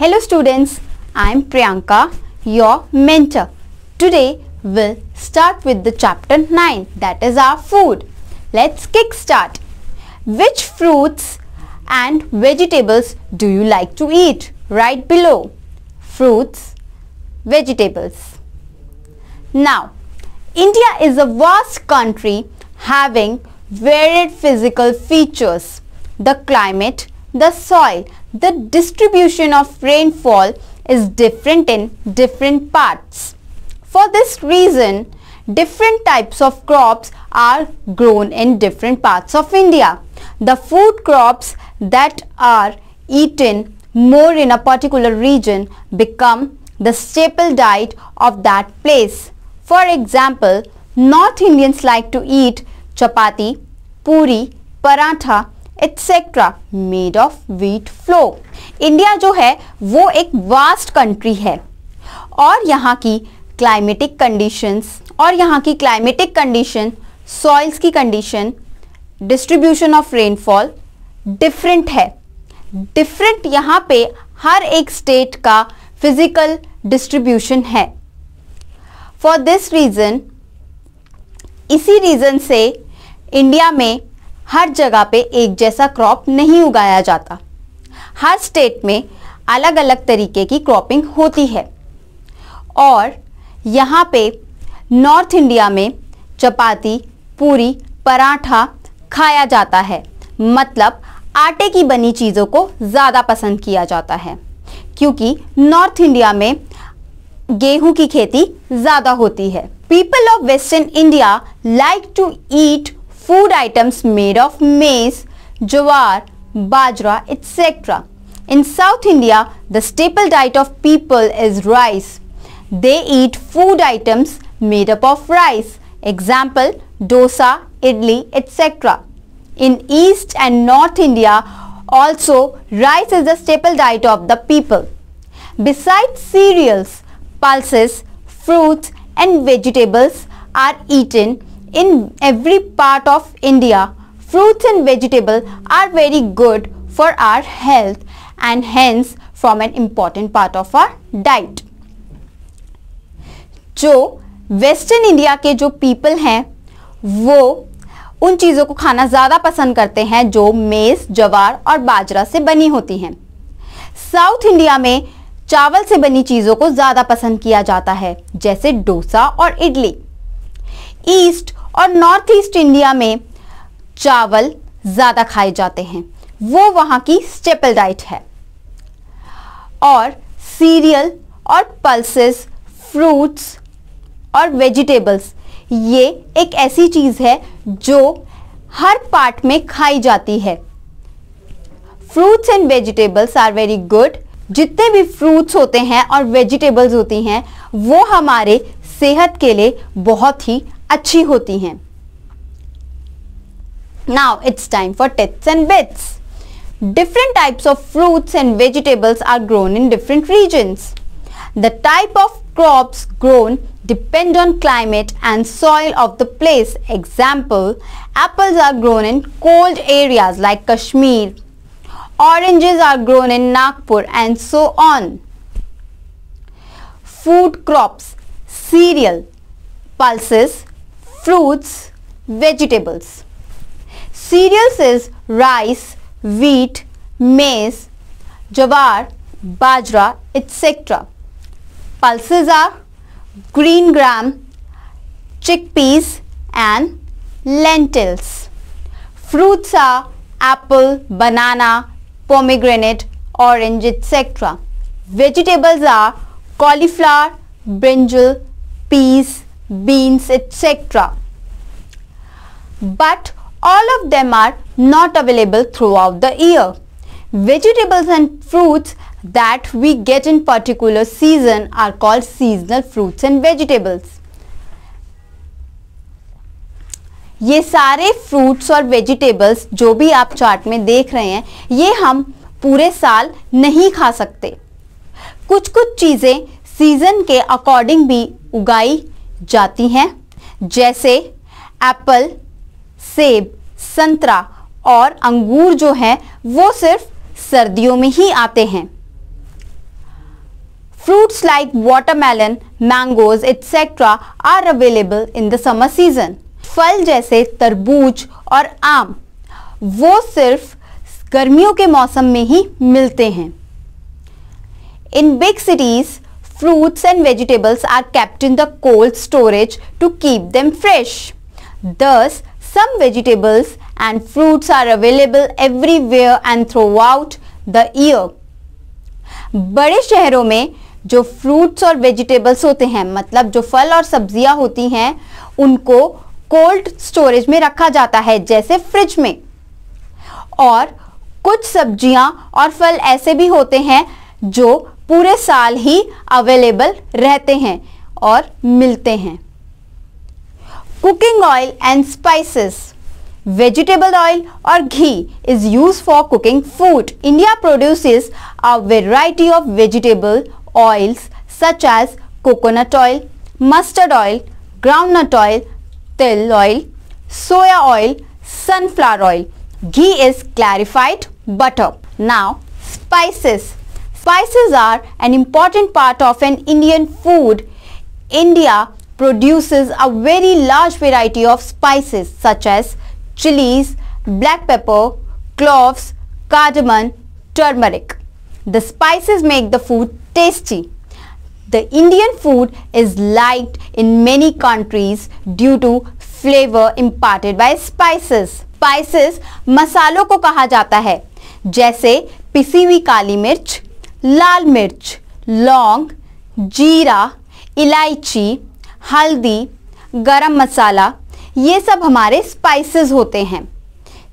Hello students, I am Priyanka, your mentor. Today we'll start with the chapter 9 that is our food. Let's kickstart. Which fruits and vegetables do you like to eat? Right below. Fruits, vegetables. Now, India is a vast country having varied physical features. The climate, the soil the distribution of rainfall is different in different parts. For this reason, different types of crops are grown in different parts of India. The food crops that are eaten more in a particular region become the staple diet of that place. For example, North Indians like to eat chapati, puri, paratha etcetera made of wheat flour India जो है वो एक vast country है और यहाँ की climatic conditions और यहाँ की क्लाइमेटिक कंडीशन सॉइल्स की condition distribution of rainfall different है डिफरेंट यहाँ पे हर एक स्टेट का फिजिकल डिस्ट्रीब्यूशन है फॉर दिस रीज़न इसी रीज़न से इंडिया में हर जगह पे एक जैसा क्रॉप नहीं उगाया जाता हर स्टेट में अलग अलग तरीके की क्रॉपिंग होती है और यहाँ पे नॉर्थ इंडिया में चपाती पूरी पराठा खाया जाता है मतलब आटे की बनी चीज़ों को ज़्यादा पसंद किया जाता है क्योंकि नॉर्थ इंडिया में गेहूं की खेती ज़्यादा होती है people of western India like to eat food items made of maize, jawar, bajra, etc. In South India, the staple diet of people is rice. They eat food items made up of rice, example dosa, idli, etc. In East and North India, also rice is the staple diet of the people. Besides cereals, pulses, fruits and vegetables are eaten in every part of India, fruits and vegetables are very good for our health and hence from an important part of our diet. जो western India के जो people हैं वो उन चीज़ों को खाना ज़्यादा पसंद करते हैं जो मेज़ जवार और बाजरा से बनी होती हैं साउथ इंडिया में चावल से बनी चीज़ों को ज़्यादा पसंद किया जाता है जैसे डोसा और इडली ईस्ट और नॉर्थ ईस्ट इंडिया में चावल ज़्यादा खाए जाते हैं वो वहाँ की स्टेपल डाइट है और सीरियल और पल्सेस फ्रूट्स और वेजिटेबल्स ये एक ऐसी चीज़ है जो हर पार्ट में खाई जाती है fruits and vegetables are very good जितने भी फ्रूट्स होते हैं और वेजिटेबल्स होती हैं वो हमारे सेहत के लिए बहुत ही अच्छी होती हैं now it's time for tits and bits different types of fruits and vegetables are grown in different regions the type of crops grown depend on climate and soil of the place example apples are grown in cold areas like kashmir oranges are grown in nagpur and so on food crops cereal pulses fruits, vegetables. Cereals is rice, wheat, maize, jawar, bajra, etc. Pulses are green gram, chickpeas and lentils. Fruits are apple, banana, pomegranate, orange, etc. Vegetables are cauliflower, brinjal, peas, beans etc. But all of them are not available throughout the year. Vegetables and fruits that we get in particular season are called seasonal fruits and vegetables. ये सारे fruits और vegetables जो भी आप chart में देख रहे हैं ये हम पूरे साल नहीं खा सकते कुछ कुछ चीज़ें सीजन के अकॉर्डिंग भी उगाई जाती हैं जैसे एप्पल सेब संतरा और अंगूर जो हैं वो सिर्फ सर्दियों में ही आते हैं fruits like watermelon mangoes etcetera are available in the summer season फल जैसे तरबूज और आम वो सिर्फ गर्मियों के मौसम में ही मिलते हैं in big cities fruits and vegetables are kept in the cold storage to keep them fresh. Thus, some vegetables and fruits are available everywhere and throughout the year. बड़े शहरों में जो फ्रूट्स और वेजिटेबल्स होते हैं मतलब जो फल और सब्जियां होती हैं उनको कोल्ड स्टोरेज में रखा जाता है जैसे फ्रिज में और कुछ सब्जियां और फल ऐसे भी होते हैं जो पूरे साल ही अवेलेबल रहते हैं और मिलते हैं cooking oil and spices vegetable oil और ghee is use for cooking food India produces a variety of vegetable oils such as coconut oil mustard oil groundnut oil तेल oil soya oil sunflower oil ghee is clarified butter now spices Spices are an important part of an Indian food. India produces a very large variety of spices such as chilies, black pepper, cloves, cardamom, turmeric. The spices make the food tasty. The Indian food is liked in many countries due to flavor imparted by spices. Spices मसालों ko kaha jata hai, jaise पिसी हुई काली लाल मिर्च लौंग जीरा इलायची हल्दी गरम मसाला ये सब हमारे स्पाइसेस होते हैं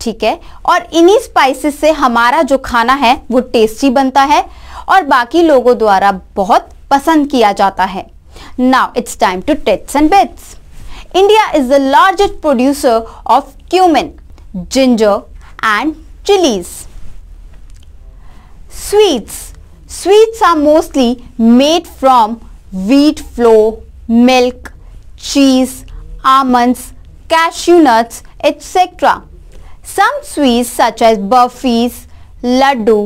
ठीक है और इन्हीं स्पाइसेस से हमारा जो खाना है वो टेस्टी बनता है और बाकी लोगों द्वारा बहुत पसंद किया जाता है now it's time to tips and bits India is the largest producer of cumin ginger and chillies sweets Sweets are mostly made from wheat flour, milk, cheese, almonds, cashew nuts, etc. Some sweets such as burfis, laddu,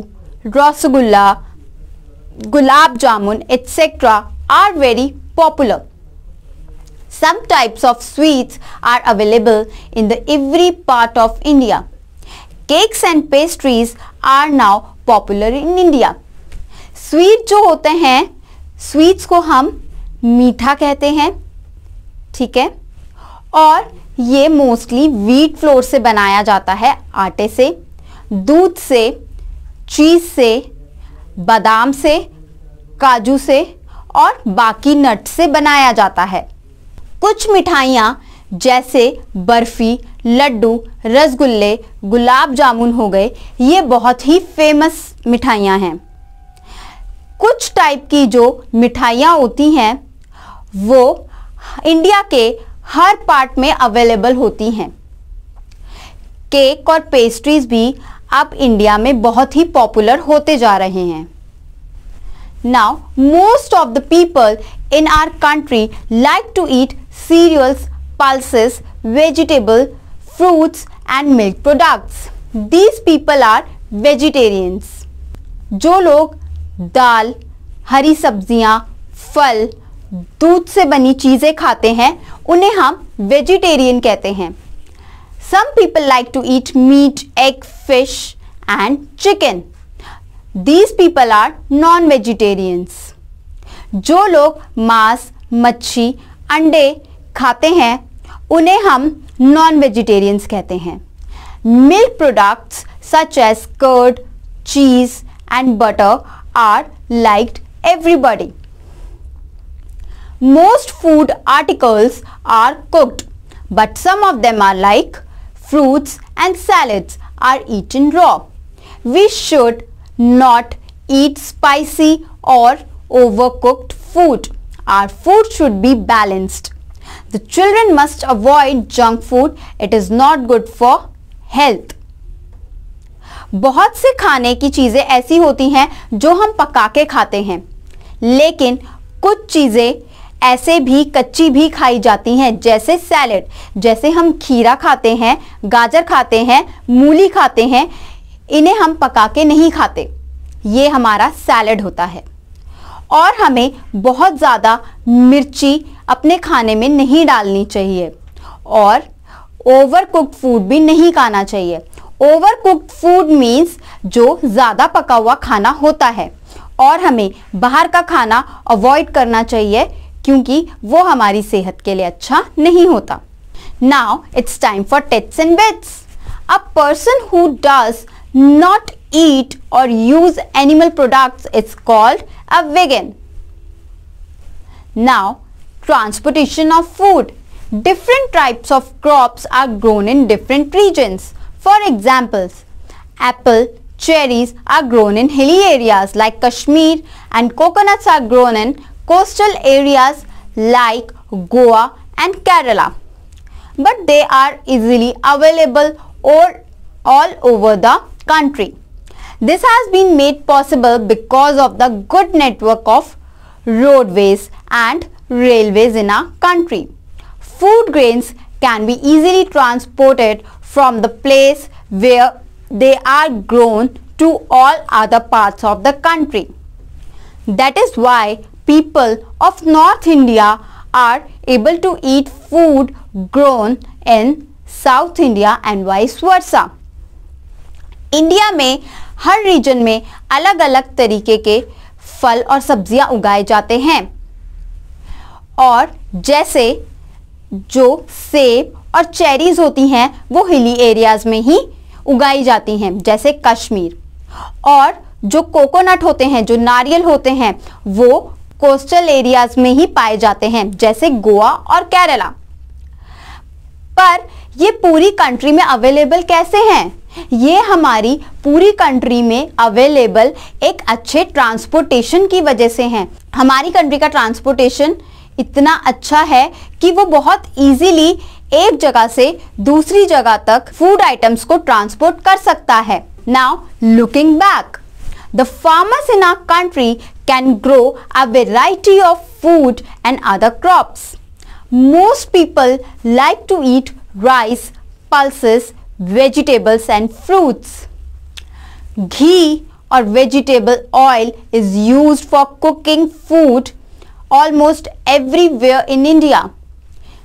rasagulla, gulab jamun, etc. are very popular. Some types of sweets are available in the every part of India. Cakes and pastries are now popular in India. Sweet जो होते हैं sweets को हम मीठा कहते हैं ठीक है और ये मोस्टली वीट फ्लोर से बनाया जाता है आटे से दूध से चीज़ से बादाम से काजू से और बाकी नट से बनाया जाता है कुछ मिठाइयाँ जैसे बर्फ़ी लड्डू रसगुल्ले गुलाब जामुन हो गए ये बहुत ही फेमस मिठाइयाँ हैं कुछ टाइप की जो मिठाइयाँ होती हैं वो इंडिया के हर पार्ट में अवेलेबल होती हैं केक और पेस्ट्रीज भी अब इंडिया में बहुत ही पॉपुलर होते जा रहे हैं now most of the people in our country like to eat cereals pulses vegetable fruits and milk products these people are vegetarians जो लोग दाल हरी सब्जियां, फल दूध से बनी चीज़ें खाते हैं उन्हें हम वेजिटेरियन कहते हैं some people like to eat meat egg fish and chicken these people are non vegetarians जो लोग मांस मच्छी अंडे खाते हैं उन्हें हम नॉन वेजिटेरियंस कहते हैं milk products such as curd cheese and butter are liked everybody. Most food articles are cooked, but some of them are like fruits and salads are eaten raw. We should not eat spicy or overcooked food. Our food should be balanced. The children must avoid junk food. It is not good for health. बहुत से खाने की चीज़ें ऐसी होती हैं जो हम पका के खाते हैं लेकिन कुछ चीज़ें ऐसे भी कच्ची भी खाई जाती हैं जैसे सैलड जैसे हम खीरा खाते हैं गाजर खाते हैं मूली खाते हैं इन्हें हम पका के नहीं खाते ये हमारा सैलड होता है और हमें बहुत ज़्यादा मिर्ची अपने खाने में नहीं डालनी चाहिए और ओवर कुक फूड भी नहीं खाना चाहिए ओवर कुक्ड फूड मीन्स जो ज़्यादा पका हुआ खाना होता है और हमें बाहर का खाना अवॉइड करना चाहिए क्योंकि वो हमारी सेहत के लिए अच्छा नहीं होता now it's time for tips and bits a person who does not eat or use animal products is called a vegan now transportation of food different types of crops are grown in different regions For examples, apple, cherries are grown in hilly areas like Kashmir and coconuts are grown in coastal areas like Goa and Kerala. But they are easily available all, all over the country. This has been made possible because of the good network of roadways and railways in our country. Food grains can be easily transported from the place where they are grown to all other parts of the country. That is why people of North India are able to eat food grown in south india and vice versa india mein har region mein alag alag tarike ke phal aur sabziyan ugaye jate hain aur jaise jo sab और cherries होती हैं वो hilly areas में ही उगाई जाती हैं जैसे कश्मीर और जो कोकोनट होते हैं जो नारियल होते हैं वो कोस्टल एरियाज में ही पाए जाते हैं जैसे गोवा और केरला पर ये पूरी कंट्री में अवेलेबल कैसे हैं ये हमारी पूरी कंट्री में अवेलेबल एक अच्छे ट्रांसपोर्टेशन की वजह से हैं हमारी कंट्री का ट्रांसपोर्टेशन इतना अच्छा है कि वो बहुत इजीली एक जगह से दूसरी जगह तक फूड आइटम्स को ट्रांसपोर्ट कर सकता है now looking back the farmers in our country can grow a variety of food and other crop most people like to eat rice pulses vegetables and fruits ghee or vegetable oil is use for cooking food almost everywhere in India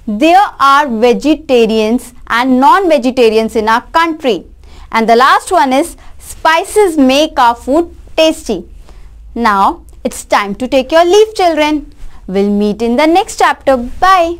there are vegetarians and non-vegetarians in our country. And the last one is spices make our food tasty. Now it's time to take your leave children. We'll meet in the next chapter. Bye.